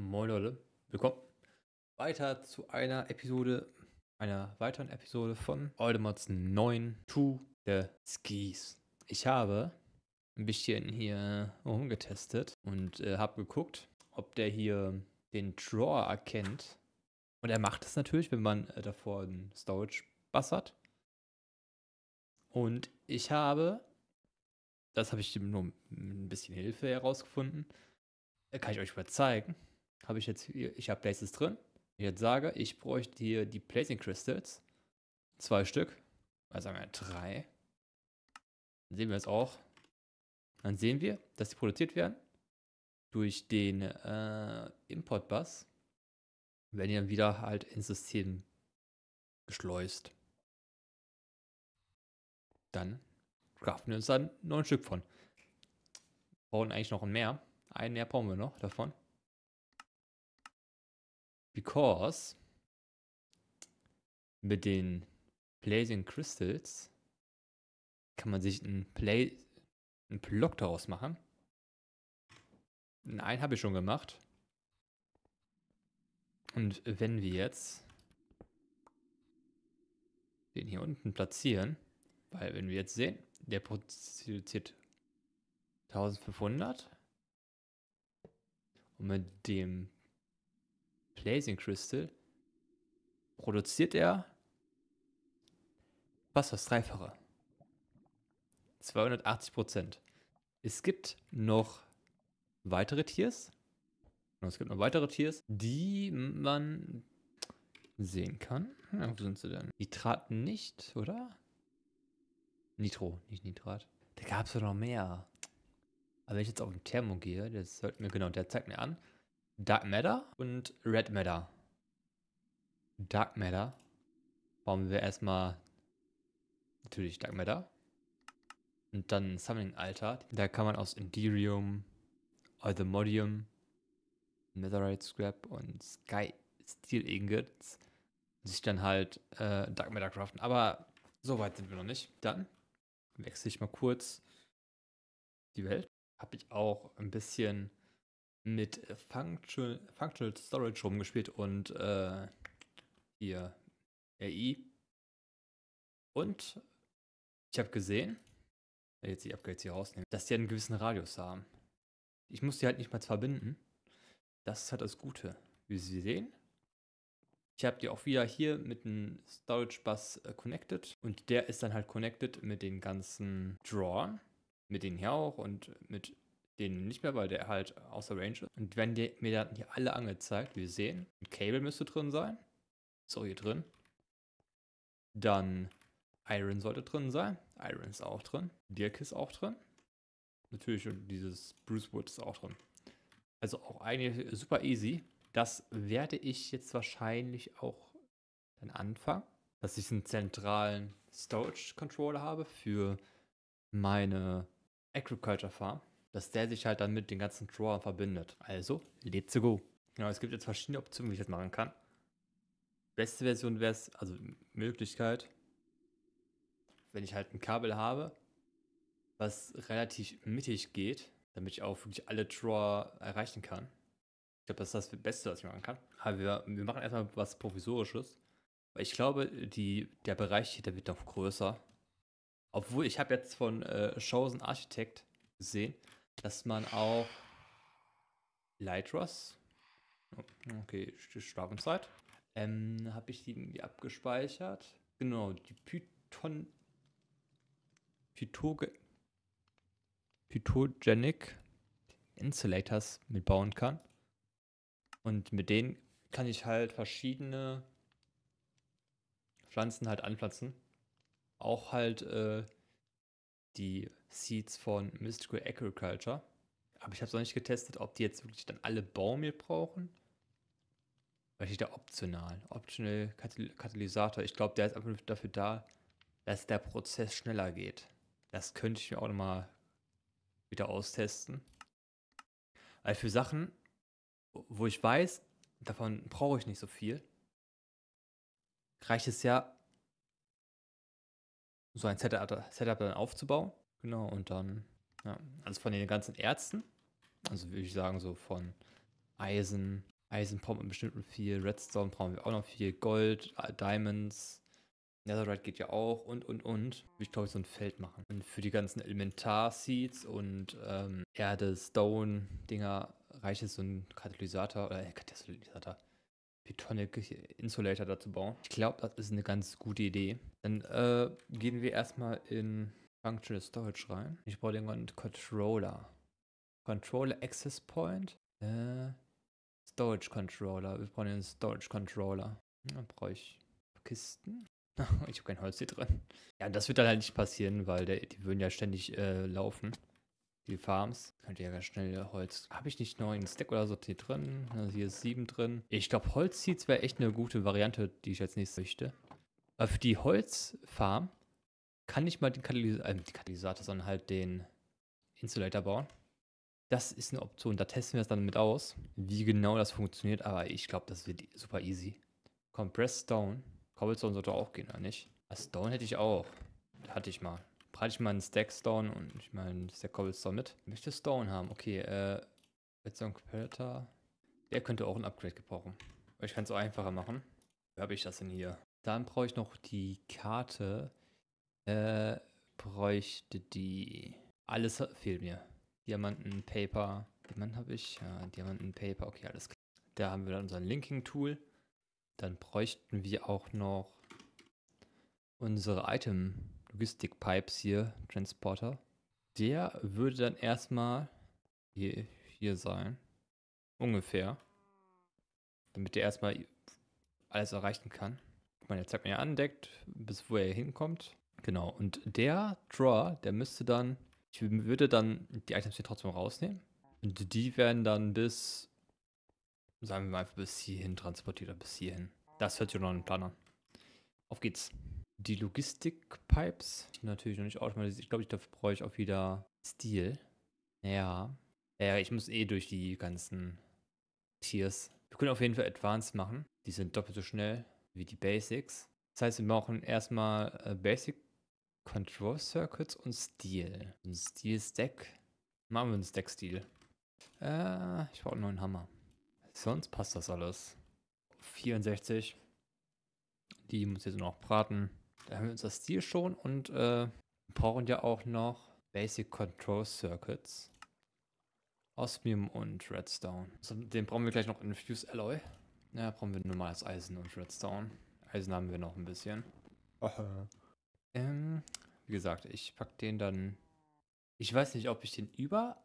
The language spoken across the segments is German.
Moin Leute, willkommen weiter zu einer Episode, einer weiteren Episode von Oldemods 9 to the Skis. Ich habe ein bisschen hier rumgetestet und äh, habe geguckt, ob der hier den Drawer erkennt. Und er macht es natürlich, wenn man äh, davor einen Storage bassert. Und ich habe, das habe ich nur mit ein bisschen Hilfe herausgefunden, äh, kann ich euch mal zeigen habe ich jetzt hier, ich habe Places drin. Ich jetzt sage, ich bräuchte hier die Placing Crystals. Zwei Stück. Also haben wir drei. Dann sehen wir es auch. Dann sehen wir, dass die produziert werden durch den äh, Import-Bus. Wenn ihr dann wieder halt ins System geschleust. Dann craften wir uns dann neun Stück von. Wir brauchen eigentlich noch ein mehr. Ein mehr brauchen wir noch davon. Because mit den Blazing Crystals kann man sich einen, Play, einen Block daraus machen. Einen habe ich schon gemacht. Und wenn wir jetzt den hier unten platzieren, weil wenn wir jetzt sehen, der produziert 1500 und mit dem Blazing Crystal produziert er fast das Dreifache. 280 Prozent. Es gibt noch weitere Tiers. Es gibt noch weitere Tiers, die man sehen kann. Ja, wo sind sie denn? Nitrat nicht, oder? Nitro, nicht Nitrat. Da gab es doch noch mehr. Aber wenn ich jetzt auf den Thermo gehe, das hört mir genau, der zeigt mir an. Dark Matter und Red Matter. Dark Matter. Bauen wir erstmal natürlich Dark Matter. Und dann Summoning Altar. Da kann man aus Endirium, Euthamodium, Netherite Scrap und Sky Steel Ingots sich dann halt äh, Dark Matter craften. Aber so weit sind wir noch nicht. Dann wechsle ich mal kurz die Welt. Habe ich auch ein bisschen mit Functional, Functional Storage rumgespielt und äh, hier AI. Und ich habe gesehen, äh, jetzt die Upgrades hier rausnehmen, dass die einen gewissen Radius haben. Ich muss die halt nicht mal verbinden. Das ist halt das Gute. Wie Sie sehen, ich habe die auch wieder hier mit einem Storage Bus äh, connected und der ist dann halt connected mit den ganzen Drawern, mit denen hier auch und mit den nicht mehr, weil der halt außer Range ist. Und wenn die, mir dann hier alle angezeigt, wie wir sehen, ein Cable müsste drin sein. So, hier drin. Dann Iron sollte drin sein. Iron ist auch drin. Dirk ist auch drin. Natürlich und dieses Bruce Wood ist auch drin. Also auch eigentlich super easy. Das werde ich jetzt wahrscheinlich auch dann anfangen, dass ich einen zentralen Storage Controller habe für meine Agriculture Farm dass der sich halt dann mit den ganzen Drawern verbindet. Also, let's go. Genau, es gibt jetzt verschiedene Optionen, wie ich das machen kann. Beste Version wäre es, also Möglichkeit, wenn ich halt ein Kabel habe, was relativ mittig geht, damit ich auch wirklich alle Drawer erreichen kann. Ich glaube, das ist das Beste, was ich machen kann. Aber wir, wir machen erstmal was Provisorisches. Weil ich glaube, die, der Bereich hier, der wird noch größer. Obwohl, ich habe jetzt von äh, Chosen Architect gesehen, dass man auch Lightros, oh, okay, Schlafenszeit, ähm, habe ich die irgendwie abgespeichert. Genau, die Python, Pythoge, Pythogenic Insulators mitbauen kann. Und mit denen kann ich halt verschiedene Pflanzen halt anpflanzen. Auch halt äh, die Seeds von Mystical Agriculture. Aber ich habe es noch nicht getestet, ob die jetzt wirklich dann alle Baumil brauchen. Weil ich da optional. Optional Katalysator. Ich glaube, der ist einfach dafür da, dass der Prozess schneller geht. Das könnte ich mir auch nochmal wieder austesten. Weil für Sachen, wo ich weiß, davon brauche ich nicht so viel, reicht es ja, so ein Setup, Setup dann aufzubauen Genau, und dann, ja, also von den ganzen Ärzten, also würde ich sagen, so von Eisen, Eisen brauchen wir bestimmt viel, Redstone brauchen wir auch noch viel, Gold, Diamonds, Netherite geht ja auch und und und. Würde ich glaube ich so ein Feld machen. Und für die ganzen Elementar-Seeds und ähm, Erde, Stone-Dinger reicht es so ein Katalysator oder äh, Katalysator. Pytonic Insulator dazu bauen. Ich glaube, das ist eine ganz gute Idee. Dann äh, gehen wir erstmal in Functional Storage rein. Ich brauche irgendwann Controller. Controller Access Point. Äh, Storage Controller. Wir brauchen den Storage Controller. Dann brauche ich Kisten. ich habe kein Holz hier drin. Ja, das wird dann halt nicht passieren, weil der, die würden ja ständig äh, laufen. Die Farms. Könnte ja ganz schnell Holz. Habe ich nicht neuen Stack oder so hier drin? Also hier ist sieben drin. Ich glaube, Holzseeds wäre echt eine gute Variante, die ich als nächstes möchte. Auf die Holzfarm kann ich mal den Katalys äh, Katalysator, sondern halt den Insulator bauen. Das ist eine Option, da testen wir es dann mit aus, wie genau das funktioniert, aber ich glaube, das wird super easy. Compressed Stone. Cobblestone sollte auch gehen, oder nicht? Ah, Stone hätte ich auch. Hatte ich mal. Breite ich mal einen Stack Stone und ich mal einen Stack Cobblestone mit. Ich möchte Stone haben, okay. Äh, Redstone Competitor. Der könnte auch ein Upgrade gebrauchen. Ich kann es auch einfacher machen. Wie habe ich das denn hier? Dann brauche ich noch die Karte äh, bräuchte die. Alles fehlt mir. Diamanten, Paper. Diamant habe ich. Ja, Diamanten, Paper. Okay, alles klar. Da haben wir dann unser Linking-Tool. Dann bräuchten wir auch noch unsere Item-Logistik-Pipes hier, Transporter. Der würde dann erstmal hier, hier sein. Ungefähr. Damit der erstmal alles erreichen kann. Guck mal, der zeigt mir ja andeckt, bis wo er hinkommt. Genau, und der Draw, der müsste dann, ich würde dann die Items hier trotzdem rausnehmen. Und die werden dann bis, sagen wir mal einfach bis hierhin transportiert oder bis hierhin. Das hört sich noch an den Plan an. Auf geht's. Die Logistik-Pipes, natürlich noch nicht automatisiert. Ich glaube, ich dafür brauche ich auch wieder Stil. Ja. Ja, ich muss eh durch die ganzen Tiers. Wir können auf jeden Fall Advanced machen. Die sind doppelt so schnell wie die Basics. Das heißt, wir brauchen erstmal äh, Basic Control Circuits und Steel. Ein Steel-Stack. Machen wir einen Stack-Stil. Äh, ich brauche nur einen Hammer. Sonst passt das alles. 64. Die muss jetzt noch braten. Da haben wir unser Stil schon und äh, brauchen ja auch noch Basic Control Circuits. Osmium und Redstone. Also, den brauchen wir gleich noch in Fuse Alloy. Ja, brauchen wir normales Eisen und Redstone. Eisen haben wir noch ein bisschen. Aha. Ähm, wie gesagt, ich pack den dann. Ich weiß nicht, ob ich den über-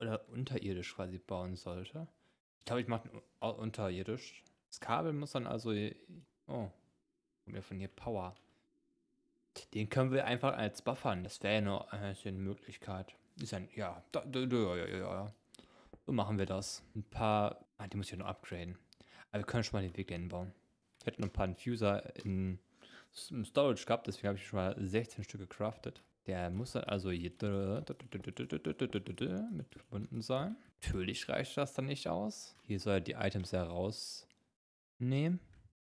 oder unterirdisch quasi bauen sollte. Ich glaube, ich mache den unterirdisch. Das Kabel muss dann also. Oh, kommt mir von hier Power. Den können wir einfach als buffern. Das wäre ja eine Möglichkeit. Ist ein, ja, da, da, ja, ja, ja, ja. So machen wir das. Ein paar. Ah, die muss ich ja noch upgraden. Aber wir können schon mal den Weg dahin bauen. Ich hätte noch ein paar Infuser in Storage gehabt, deswegen habe ich schon mal 16 Stück gecraftet. Der muss dann also hier mit verbunden sein. Natürlich reicht das dann nicht aus. Hier soll er die Items herausnehmen.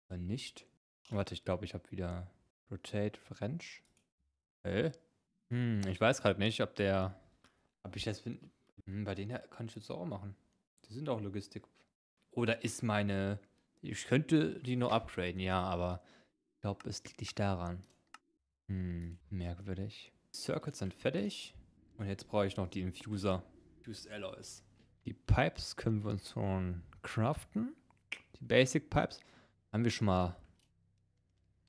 Oder nicht. Warte, ich glaube, ich habe wieder Rotate French. Hä? Hm, ich weiß gerade nicht, ob der. Ob ich das. Bin, hm, bei denen kann ich jetzt auch machen. Die sind auch Logistik. Oder ist meine. Ich könnte die nur upgraden, ja, aber ich glaube, es liegt nicht daran. Hm, merkwürdig. Circuits sind fertig. Und jetzt brauche ich noch die Infuser. Infused Alloys. Die Pipes können wir uns schon craften. Die Basic Pipes. Haben wir schon mal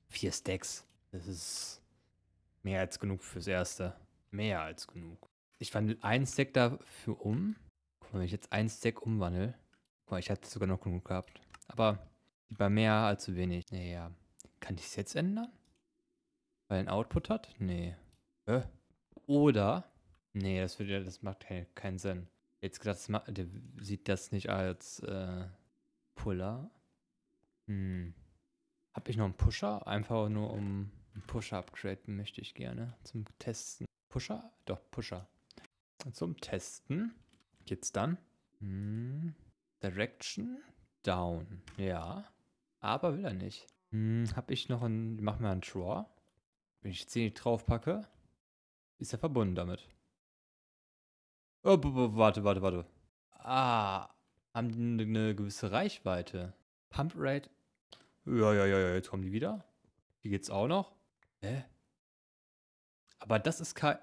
vier Stacks. Das ist mehr als genug fürs Erste. Mehr als genug. Ich wandle einen Stack dafür um. Guck mal, wenn ich jetzt einen Stack umwandle. Guck mal, ich hatte sogar noch genug gehabt. Aber lieber mehr als zu wenig. Naja, kann ich es jetzt ändern? Weil ein Output hat? Nee. Äh. Oder? Nee, das, würde, das macht keinen Sinn. Jetzt gedacht, der sieht das nicht als äh, Puller. Hm. Habe ich noch einen Pusher? Einfach nur um einen Pusher upgraden möchte ich gerne. Zum Testen. Pusher? Doch, Pusher. Zum Testen. Geht's dann? Hm. Direction down. Ja. Aber will er nicht. Hm, hab ich noch ein. Mach mal ein Draw. Wenn ich 10 drauf packe, ist er verbunden damit. Oh, warte, warte, warte. Ah, haben die eine gewisse Reichweite. Pump Rate. Ja, ja, ja, ja, jetzt kommen die wieder. Hier geht's auch noch. Hä? Aber das ist kein.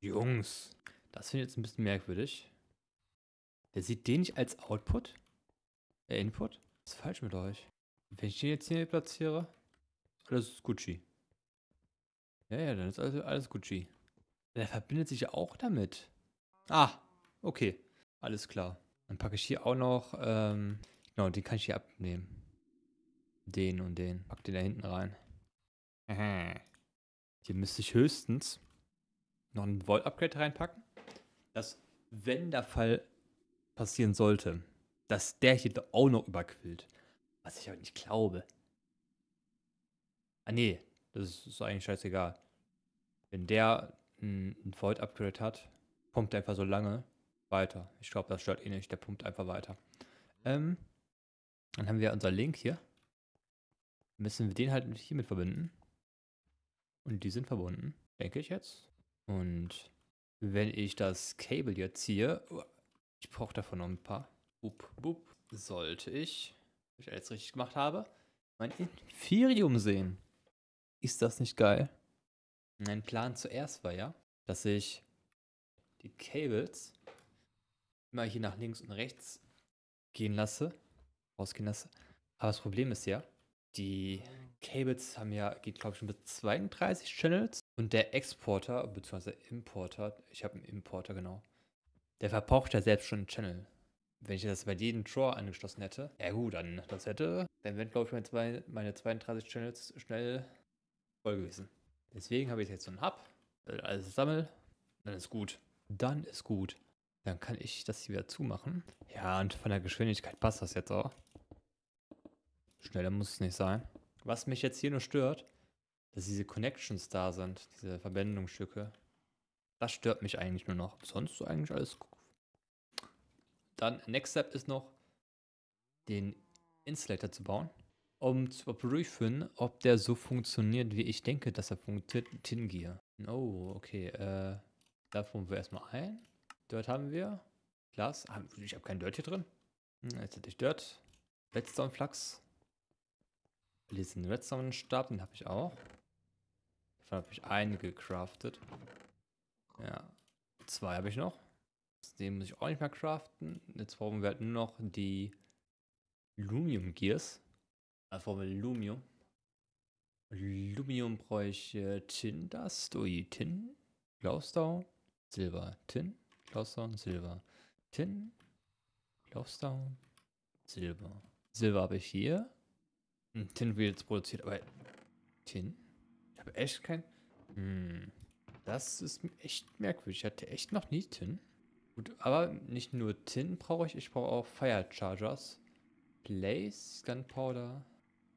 Jungs, das finde ich jetzt ein bisschen merkwürdig. Der sieht den nicht als Output? Äh, Input? Was ist falsch mit euch? Wenn ich den jetzt hier platziere, alles Gucci. Ja, ja, dann ist alles, alles Gucci. Der verbindet sich auch damit. Ah, okay. Alles klar. Dann packe ich hier auch noch, ähm, genau, den kann ich hier abnehmen. Den und den. Pack den da hinten rein. Hier müsste ich höchstens noch ein Volt-Upgrade reinpacken. Dass, wenn der Fall passieren sollte, dass der hier auch noch überquillt. Was ich aber nicht glaube. Ah, nee. Das ist, ist eigentlich scheißegal. Wenn der ein Void-Upgrade hat, pumpt er einfach so lange weiter. Ich glaube, das stört eh nicht. Der pumpt einfach weiter. Ähm, dann haben wir unser Link hier. Müssen wir den halt hiermit verbinden. Und die sind verbunden, denke ich jetzt. Und wenn ich das Cable jetzt ziehe, oh, ich brauche davon noch ein paar. Bup, bup, sollte ich ich alles richtig gemacht habe, mein Inferium sehen. Ist das nicht geil? Mein Plan zuerst war ja, dass ich die Cables immer hier nach links und rechts gehen lasse, rausgehen lasse. Aber das Problem ist ja, die Cables haben ja, geht glaube ich schon bis 32 Channels und der Exporter bzw. Importer, ich habe einen Importer genau, der verbraucht ja selbst schon einen Channel. Wenn ich das bei jedem Draw angeschlossen hätte, ja gut, dann das hätte, dann wären, glaube ich, meine, zwei, meine 32 Channels schnell voll gewesen. Deswegen habe ich jetzt so einen Hub, alles sammel, dann ist gut. Dann ist gut. Dann kann ich das hier wieder zumachen. Ja, und von der Geschwindigkeit passt das jetzt auch. Schneller muss es nicht sein. Was mich jetzt hier nur stört, dass diese Connections da sind, diese Verbindungsstücke. Das stört mich eigentlich nur noch. Sonst ist eigentlich alles dann Next Step ist noch, den Insulator zu bauen, um zu überprüfen, ob der so funktioniert, wie ich denke, dass er funktioniert. Oh, okay. Äh, da formen wir erstmal ein. Dirt haben wir. Glas. Ah, ich habe kein Dirt hier drin. Hm, jetzt hätte ich Dirt. Redstone Flachs. Diesen Redstone Stab, den habe ich auch. Davon habe ich einen gecraftet. Ja. Zwei habe ich noch. Den muss ich auch nicht mehr craften. Jetzt brauchen wir halt nur noch die Lumium Gears. Also brauchen wir Lumium. Lumium bräuchte äh, Tin Dust, ui, oh Tin, Glausdown, Silber, Tin, Glausdown, Silber, Tin, Glausdown, Silber. Silber habe ich hier. Hm, Tin wird jetzt produziert, aber Tin? Ich habe echt kein... Hm. Das ist echt merkwürdig. Ich hatte echt noch nie Tin. Gut, aber nicht nur Tin brauche ich, ich brauche auch Fire Chargers. Blaze, Gunpowder,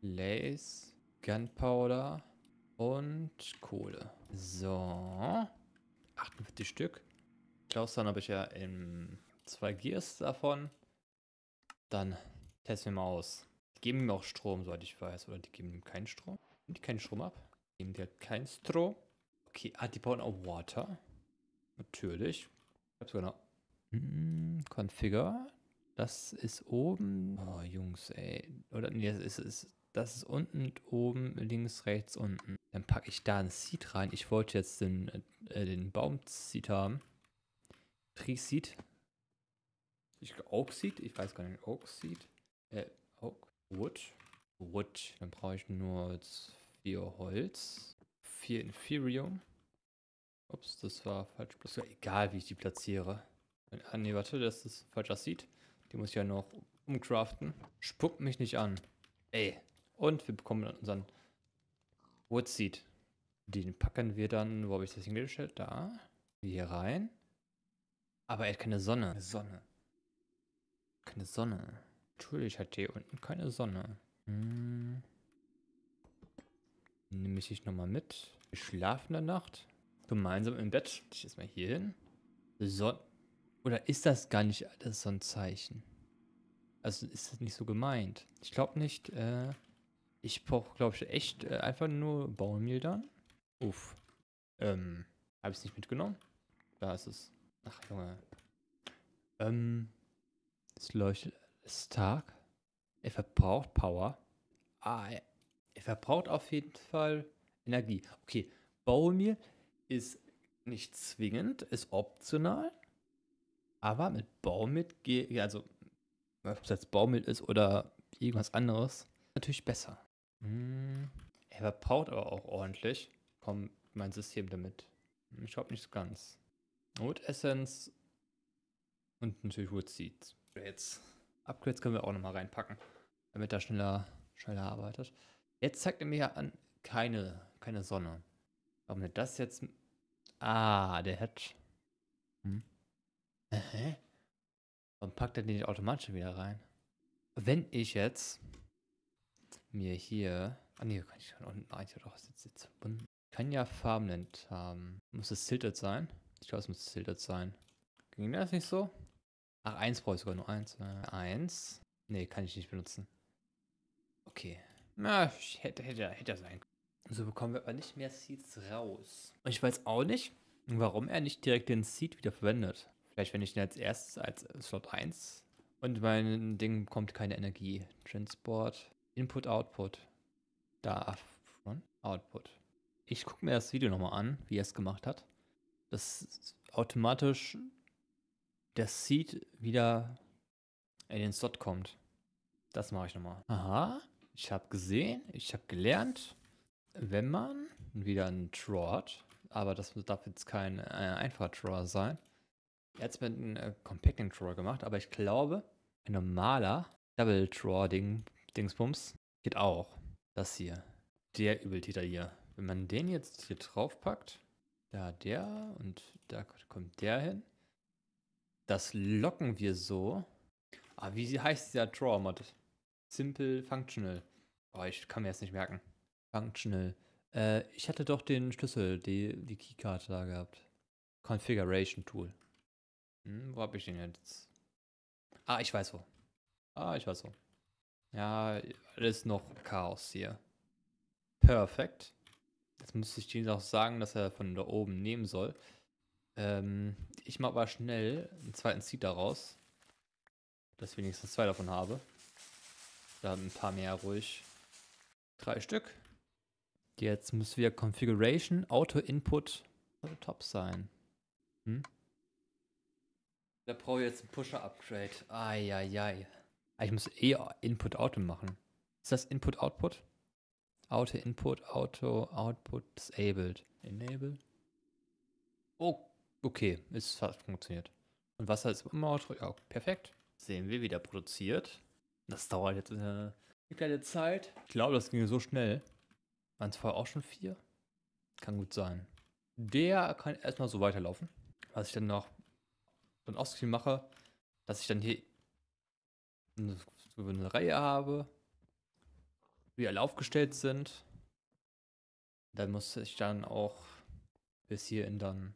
Blaze, Gunpowder und Kohle. So. 48 Stück. Klaus, dann habe ich ja in zwei Gears davon. Dann testen wir mal aus. Die geben mir auch Strom, soweit ich weiß. Oder die geben ihm keinen Strom. Nehmen die keinen Strom ab? Geben die halt keinen Strom. Okay, ah, die bauen auch Water. Natürlich. Ich habe genau sogar noch hm, Configure. Das ist oben. Oh, Jungs, ey. Oder nee, das ist, ist, das ist unten oben, links, rechts, unten. Dann packe ich da ein Seed rein. Ich wollte jetzt den, äh, den Baum-Seed haben. Tree-Seed. Ich Oak-Seed? Ich weiß gar nicht. Oak-Seed? Äh, Oak. Wood. Wood. Dann brauche ich nur vier Holz. Vier Inferium. Ups, das war falsch. Das war egal, wie ich die platziere. Ah, nee, warte, das ist ein falscher Seed. Die muss ich ja noch umcraften. Spuckt mich nicht an. Ey. Und wir bekommen dann unseren Wood Seed. Den packen wir dann, wo habe ich das hingestellt? Da. Hier rein. Aber er hat keine Sonne. Eine Sonne. Keine Sonne. Natürlich hat hier unten keine Sonne. Hm. Nehme ich dich nochmal mit. Wir schlafen in der Nacht. Gemeinsam im Bett. Ich jetzt mal hier hin. Son oder ist das gar nicht alles so ein Zeichen? Also ist das nicht so gemeint? Ich glaube nicht. Äh, ich brauche, glaube ich, echt äh, einfach nur Baumil dann. Uff. Ähm, habe ich es nicht mitgenommen? Da ist es. Ach, Junge. Ähm, es leuchtet. Es ist Tag. Er verbraucht Power. Ah, er, er verbraucht auf jeden Fall Energie. Okay, Baumil ist nicht zwingend, ist optional. Aber mit Baumilch, also ob es jetzt Baumilch ist oder irgendwas anderes, natürlich besser. Hm. Er verpaut aber auch ordentlich. Kommt mein System damit. Ich glaube nicht ganz. Essence und natürlich Wood Seeds. Upgrades können wir auch nochmal reinpacken, damit er schneller, schneller arbeitet. Jetzt zeigt er mir ja an, keine, keine Sonne. Warum denn das jetzt? Ah, der hat. Hm. Hä? Warum packt er den nicht automatisch wieder rein? Wenn ich jetzt mir hier. Ah ne, kann ich schon unten eigentlich ah, doch jetzt, jetzt verbunden. Ich Kann ja Farbenland haben. Muss es tilted sein? Ich glaube, es muss tilted sein. Ging das nicht so? Ach, eins brauche ich sogar nur eins. Äh, eins. Ne, kann ich nicht benutzen. Okay. Na, hätte, hätte, hätte sein können. So bekommen wir aber nicht mehr Seeds raus. Und ich weiß auch nicht, warum er nicht direkt den Seed wieder verwendet. Vielleicht, wenn ich den als erstes als Slot 1 und mein Ding kommt keine Energie. Transport, Input, Output. Da, schon, Output. Ich gucke mir das Video nochmal an, wie er es gemacht hat. Das automatisch der Seed wieder in den Slot kommt. Das mache ich nochmal. Aha, ich habe gesehen, ich habe gelernt, wenn man wieder ein Draw hat, aber das darf jetzt kein äh, einfacher Draw sein, er hat es mit einem äh, Compact gemacht, aber ich glaube, ein normaler Double Draw Ding, Dingsbums geht auch. Das hier. Der Übeltäter hier. Wenn man den jetzt hier drauf packt, da der und da kommt der hin. Das locken wir so. Ah, wie heißt dieser Draw-Mod? Simple Functional. Oh, ich kann mir jetzt nicht merken. Functional. Äh, ich hatte doch den Schlüssel, die, die Keycard da gehabt. Configuration Tool. Hm, wo habe ich den jetzt? Ah, ich weiß wo. Ah, ich weiß wo. Ja, alles noch Chaos hier. Perfekt. Jetzt müsste ich dir noch sagen, dass er von da oben nehmen soll. Ähm, ich mache aber schnell einen zweiten Seed daraus. Dass ich wenigstens zwei davon habe. Da haben ein paar mehr ruhig. Drei Stück. Jetzt muss wieder Configuration, Auto-Input, sollte top sein. Hm? Da brauche ich jetzt ein Pusher-Upgrade. Eieiei. Ah, ich muss eh Input-Output machen. Ist das Input-Output? Auto, Input, Auto, Output, Disabled. Enable? Oh, okay. Es hat funktioniert. Und Wasser ist immer Auto. Ja, perfekt. Sehen wir, wieder produziert. Das dauert jetzt äh, eine kleine Zeit. Ich glaube, das ging so schnell. Waren es vorher auch schon vier? Kann gut sein. Der kann erstmal so weiterlaufen. Was ich dann noch so ein Offscreen mache, dass ich dann hier eine, eine Reihe habe, die alle aufgestellt sind. Dann muss ich dann auch bis hierhin dann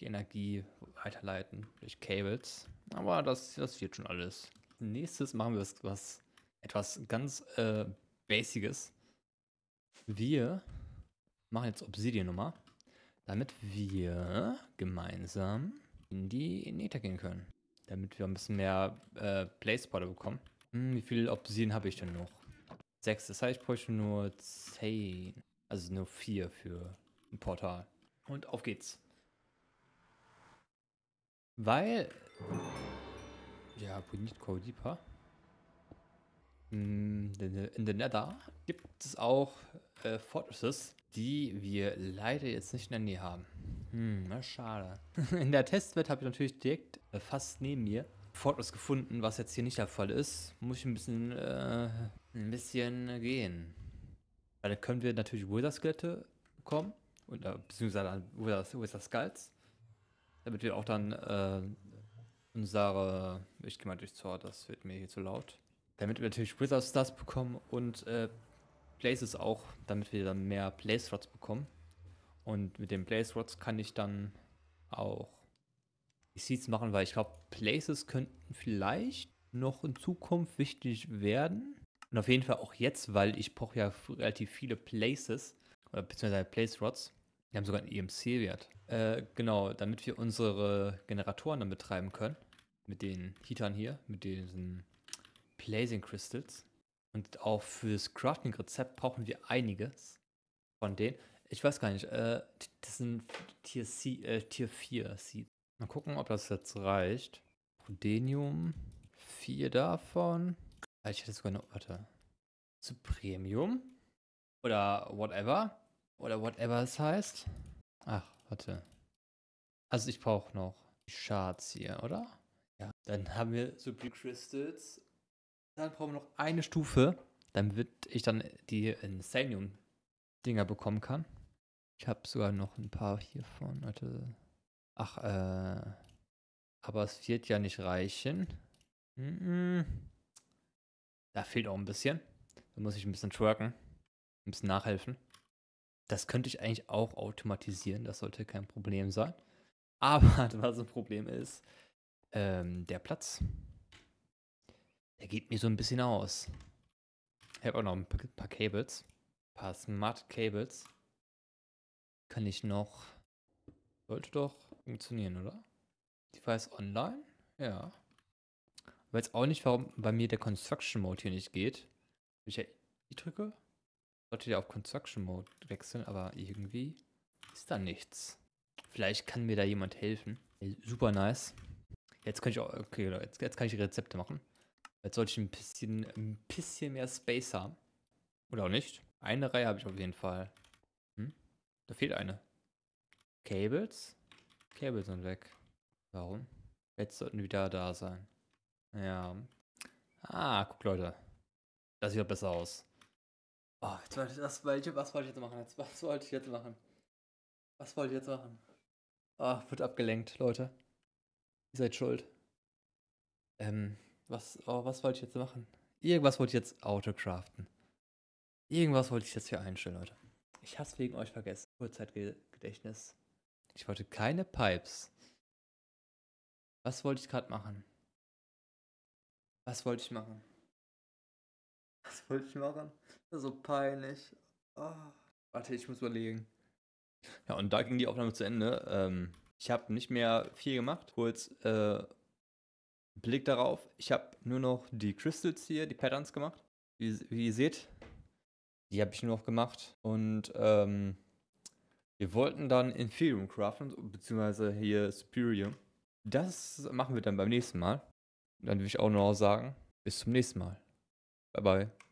die Energie weiterleiten durch Cables. Aber das, das wird schon alles. Nächstes machen wir was, etwas ganz äh, Basiges. Wir machen jetzt Obsidian nummer damit wir gemeinsam in die Nether gehen können. Damit wir ein bisschen mehr äh, Playspotter bekommen. Hm, wie viel Obsidian habe ich denn noch? Sechs, das heißt, ich bräuchte nur zehn. Also nur vier für ein Portal. Und auf geht's. Weil. Ja, Bonitko Kodipa. Hm, in the Nether gibt es auch äh, Fortresses, die wir leider jetzt nicht in der Nähe haben. Hm, na schade. In der Testwelt habe ich natürlich direkt äh, fast neben mir Fortress gefunden, was jetzt hier nicht der Fall ist. Muss ich ein bisschen, äh, ein bisschen gehen. Weil dann können wir natürlich Wither-Skelette bekommen. Und, äh, beziehungsweise Wither-Skulls. Damit wir auch dann äh, unsere... Ich gehe mal durchs Tor, das wird mir hier zu laut. Damit wir natürlich Wither-Stars bekommen und äh, Places auch, damit wir dann mehr place rots bekommen. Und mit den Blaze Rods kann ich dann auch die Seeds machen, weil ich glaube, Places könnten vielleicht noch in Zukunft wichtig werden. Und auf jeden Fall auch jetzt, weil ich brauche ja relativ viele Places, oder beziehungsweise Place Rods. Die haben sogar einen EMC-Wert. Äh, genau, damit wir unsere Generatoren dann betreiben können. Mit den Heatern hier, mit diesen Blazing Crystals. Und auch fürs Crafting-Rezept brauchen wir einiges von denen. Ich weiß gar nicht. Äh, das sind Tier, C, äh, Tier 4 Seeds. Mal gucken, ob das jetzt reicht. Prudenium. Vier davon. Ah, ich hätte sogar eine. Warte. Supremium. Oder whatever. Oder whatever es heißt. Ach, warte. Also ich brauche noch die Shards hier, oder? Ja. Dann haben wir Sublime Crystals. Dann brauchen wir noch eine Stufe, damit ich dann die Insanium-Dinger bekommen kann. Ich habe sogar noch ein paar hiervon. Warte. Ach, äh. Aber es wird ja nicht reichen. Mm -mm. Da fehlt auch ein bisschen. Da muss ich ein bisschen twerken. Ein bisschen nachhelfen. Das könnte ich eigentlich auch automatisieren. Das sollte kein Problem sein. Aber was ein Problem ist, ähm, der Platz. Der geht mir so ein bisschen aus. Ich habe auch noch ein paar Cables. Ein paar Smart Cables kann ich noch. Sollte doch funktionieren, oder? Die Device online? Ja. Ich weiß auch nicht, warum bei mir der Construction Mode hier nicht geht. Wenn ich ja I drücke, sollte der auf Construction Mode wechseln, aber irgendwie ist da nichts. Vielleicht kann mir da jemand helfen. Super nice. Jetzt kann ich auch, okay, genau, jetzt, jetzt kann ich Rezepte machen. Jetzt sollte ich ein bisschen, ein bisschen mehr Space haben. Oder auch nicht. Eine Reihe habe ich auf jeden Fall. Da fehlt eine. Cables? Cables sind weg. Warum? Jetzt sollten wieder da sein. Ja. Ah, guck Leute. Das sieht doch besser aus. Oh, jetzt wollte ich, das, was wollte ich jetzt machen? Jetzt, was wollte ich jetzt machen? Was wollte ich jetzt machen? Ah, oh, wird abgelenkt, Leute. Ihr seid schuld. Ähm, was, oh, was wollte ich jetzt machen? Irgendwas wollte ich jetzt Auto craften. Irgendwas wollte ich jetzt hier einstellen, Leute. Ich hab's wegen euch vergessen. Kurzzeitgedächtnis. Ich wollte keine Pipes. Was wollte ich gerade machen? Was wollte ich machen? Was wollte ich machen? so peinlich. Oh. Warte, ich muss überlegen. Ja, und da ging die Aufnahme zu Ende. Ähm, ich habe nicht mehr viel gemacht. Kurz äh, Blick darauf. Ich habe nur noch die Crystals hier, die Patterns gemacht. Wie, wie ihr seht, die habe ich nur noch gemacht. Und ähm, wir wollten dann Inferium craften, beziehungsweise hier Superior. Das machen wir dann beim nächsten Mal. Dann will ich auch nur noch sagen, bis zum nächsten Mal. Bye bye.